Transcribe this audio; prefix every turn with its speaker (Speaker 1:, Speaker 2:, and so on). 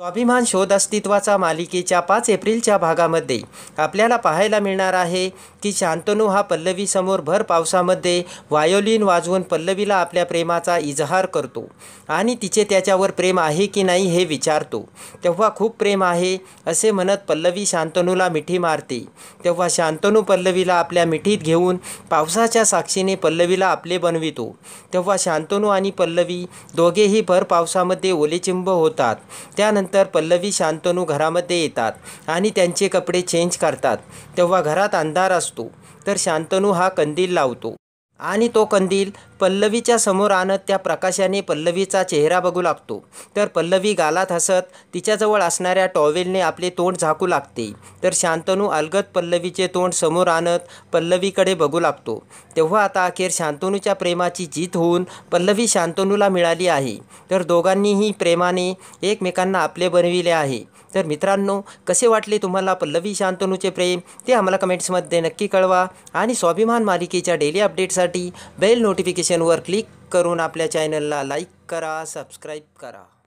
Speaker 1: स्वाभिमान शोध अस्तित्वाचा मालिकेच्या पाच एप्रिलच्या भागामध्ये आपल्याला पाहायला मिळणार आहे की शांतनू हा पल्लवीसमोर भर पावसामध्ये वायोलिन वाजवून पल्लवीला आपल्या प्रेमाचा इजहार करतो आणि तिचे त्याच्यावर प्रेम आहे की नाही हे विचारतो तेव्हा खूप प्रेम आहे असे म्हणत पल्लवी शांतनूला मिठी मारते तेव्हा शांतनू पल्लवीला आपल्या मिठीत घेऊन पावसाच्या साक्षीने पल्लवीला आपले बनवितो तेव्हा शांतनू आणि पल्लवी दोघेही भर पावसामध्ये ओलेचिंब होतात त्यानंतर तर पल्लवी शांतनू घरामध्ये येतात आणि त्यांचे कपडे चेंज करतात तेव्हा घरात अंधार असतो तर शांतनू हा कंदील लावतो आणि तो कंदील पल्लवीच्या समोर आणत त्या प्रकाशाने पल्लवीचा चेहरा बघू लागतो तर पल्लवी गालात हसत तिच्याजवळ असणाऱ्या टॉवेलने आपले तोंड झाकू लागते तर शांतनू अलगत पल्लवीचे तोंड समोर आणत पल्लवीकडे बघू लागतो तेव्हा आता अखेर शांतनूच्या प्रेमाची जीत होऊन पल्लवी शांतनूला मिळाली आहे तर दोघांनीही प्रेमाने एकमेकांना आपले बनविले आहे तर मित्रांनो कसे वाटले तुम्हाला पल्लवी शांतनूचे प्रेम ते आम्हाला कमेंट्समध्ये नक्की कळवा आणि स्वाभिमान मालिकेच्या डेली अपडेटसाठी बेल नोटिफिकेशनवर क्लिक करून आपल्या चॅनलला लाईक करा सबस्क्राईब करा